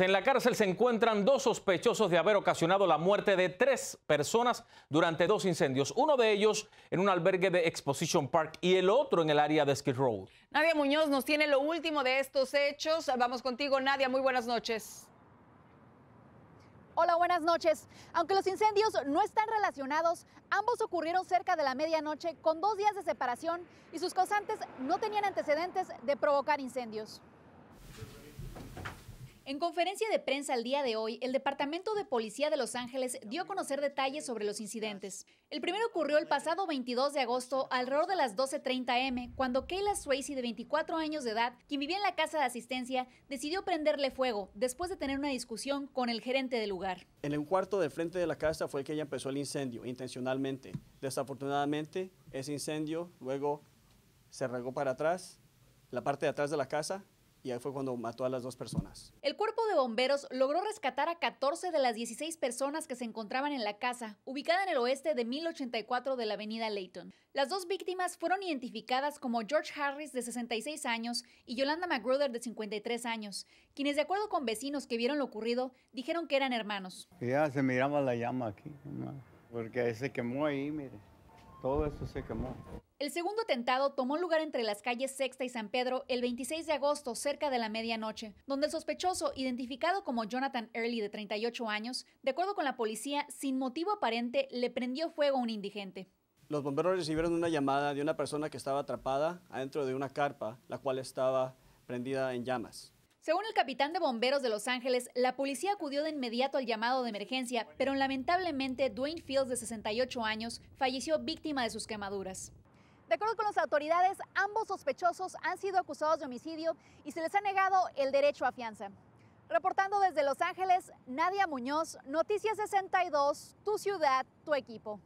En la cárcel se encuentran dos sospechosos de haber ocasionado la muerte de tres personas durante dos incendios, uno de ellos en un albergue de Exposition Park y el otro en el área de Skid Road. Nadia Muñoz nos tiene lo último de estos hechos. Vamos contigo, Nadia. Muy buenas noches. Hola, buenas noches. Aunque los incendios no están relacionados, ambos ocurrieron cerca de la medianoche con dos días de separación y sus causantes no tenían antecedentes de provocar incendios. En conferencia de prensa el día de hoy, el Departamento de Policía de Los Ángeles dio a conocer detalles sobre los incidentes. El primero ocurrió el pasado 22 de agosto, alrededor de las 12.30 m, cuando Kayla Swayze, de 24 años de edad, quien vivía en la casa de asistencia, decidió prenderle fuego después de tener una discusión con el gerente del lugar. En el cuarto de frente de la casa fue el que ella empezó el incendio, intencionalmente. Desafortunadamente, ese incendio luego se regó para atrás, la parte de atrás de la casa, y ahí fue cuando mató a las dos personas. El cuerpo de bomberos logró rescatar a 14 de las 16 personas que se encontraban en la casa, ubicada en el oeste de 1084 de la avenida Layton. Las dos víctimas fueron identificadas como George Harris de 66 años y Yolanda McGruder de 53 años, quienes de acuerdo con vecinos que vieron lo ocurrido, dijeron que eran hermanos. Ya se miraba la llama aquí, porque se quemó ahí, mire, todo eso se quemó. El segundo atentado tomó lugar entre las calles Sexta y San Pedro el 26 de agosto cerca de la medianoche, donde el sospechoso, identificado como Jonathan Early de 38 años, de acuerdo con la policía, sin motivo aparente, le prendió fuego a un indigente. Los bomberos recibieron una llamada de una persona que estaba atrapada adentro de una carpa, la cual estaba prendida en llamas. Según el capitán de bomberos de Los Ángeles, la policía acudió de inmediato al llamado de emergencia, pero lamentablemente Dwayne Fields, de 68 años, falleció víctima de sus quemaduras. De acuerdo con las autoridades, ambos sospechosos han sido acusados de homicidio y se les ha negado el derecho a fianza. Reportando desde Los Ángeles, Nadia Muñoz, Noticias 62, tu ciudad, tu equipo.